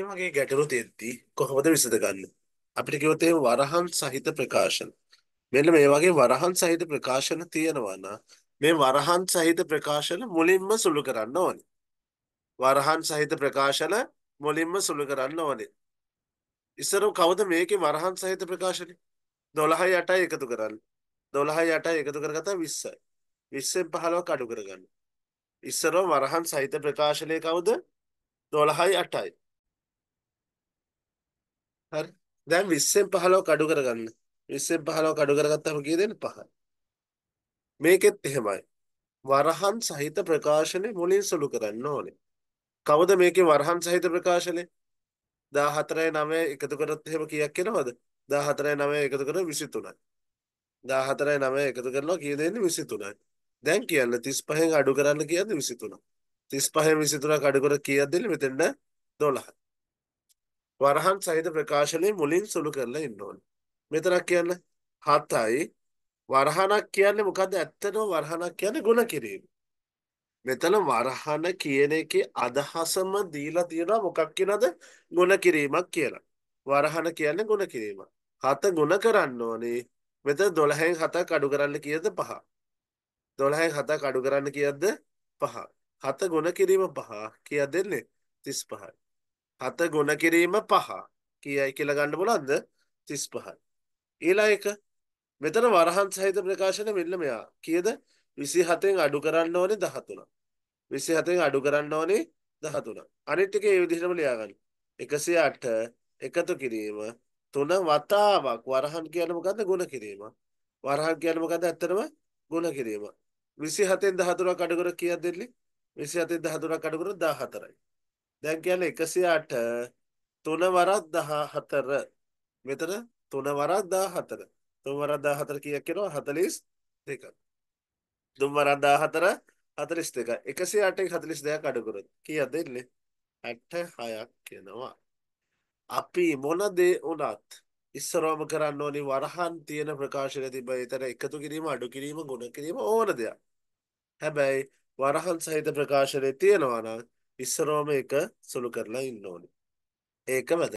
මේ වගේ ගැටලු දෙද්දී කොහොමද විසඳගන්නේ? අපිට කිව්වොත් එහෙම වරහන් සහිත ප්‍රකාශන. මෙන්න මේ වගේ වරහන් සහිත ප්‍රකාශන තියෙනවා මේ වරහන් සහිත ප්‍රකාශන මුලින්ම සුළු කරන්න ඕනේ. වරහන් සහිත ප්‍රකාශන මුලින්ම සුළු කරන්න ඕනේ. ඉස්සර කවුද මේකේ වරහන් සහිත ප්‍රකාශනේ? 12යි 8යි එකතු කරන්න. 12යි 8යි එකතු කරගත්තා 20යි. 20ෙන් 15ක් අඩු කරගන්න. ඉස්සර වරහන් සහිත ප්‍රකාශනයේ කවුද? 12යි 8යි. හරි. දැන් 20න් 15ක් අඩු කරගන්න. 20න් 15ක් අඩු කරගත්තාම කී දෙන්නේ 5යි. මේකෙත් එහෙමයි. වරහන් සහිත ප්‍රකාශනේ මුලින් සුළු කරන්න ඕනේ. කවද මේකේ වරහන් සහිත ප්‍රකාශනේ? 14යි 9යි එකතු කරොත් එහෙම කීයක් එනවද? 14යි 9යි එකතු කරොත් 23යි. 14යි 9යි එකතු කරනවා කී දෙන්නේ 23යි. දැන් කියන්න 35න් අඩු කරන්න කියන්නේ 23. 35න් 23 අඩු කර කීයක්ද දෙන්නේ මෙතෙන්ද 12. වරහන් සහිත ප්‍රකාශනය මුලින් සුළු කරලා ඉන්න ඕනේ. මෙතනක් කියන්න 7යි වරහනක් කියන්නේ මොකද්ද? ඇත්තටම වරහනක් කියන්නේ ಗುಣ කිරීම. මෙතන වරහන කියන එකේ අදහසම දීලා තියෙනවා මොකක් කියලාද? ಗುಣ කිරීමක් කියලා. වරහන කියන්නේ ಗುಣ කිරීමක්. හත ಗುಣ කරන්න ඕනේ. මෙතන 12න් 7ක් අඩු කරන්න කියද 5. 12න් 7ක් අඩු කරන්න කියද්ද 5. හත ගුණ කිරීම පහ කියා දෙන්නේ 35යි. 7 ගුණ කිරීම 5 කීයයි කියලා ගන්න බලන්න 35යි. ඊළඟ එක මෙතන වරහන් සහිත ප්‍රකාශන මෙන්න මෙයා. කීයද? 27න් අඩු කරන්න ඕනේ 13. 27න් අඩු කරන්න ඕනේ 13. අනිත් එක ඒ විදිහටම ලියාගන්න. 108 එකතු කිරීම තුන වතාවක් වරහන් කියන්නේ මොකද්ද? ගුණ කිරීම. වරහන් කියන්නේ මොකද්ද? ඇත්තටම ගුණ කිරීම. 27න් 14ක් අඩු කර කීයක් දෙන්නේ? 27න් 14ක් අඩු කර 14යි. දැන් කියන්නේ 108 තුන වරක් 14 මෙතන තුන වරක් 14 තුන් වරක් 14 කීයක් වෙනවා 42 තුන් වරක් 14 42 108 න් 42ක් අඩු කරොත් කීයද එන්නේ 66ක් වෙනවා අපි මොන දේ වුණත් ඉස්සරවම කරන්න ඕනි වරහන් තියෙන ප්‍රකාශන තිබ්බ ඒතර එකතු කිරීම අඩු කිරීම ගුණ කිරීම ඕන දෙයක්. හැබැයි වරහන් සහිත ප්‍රකාශනයේ තියෙනවා නම් ඉස්සරවම ඒක සුළු කරලා ඉන්න ඕනේ. ඒක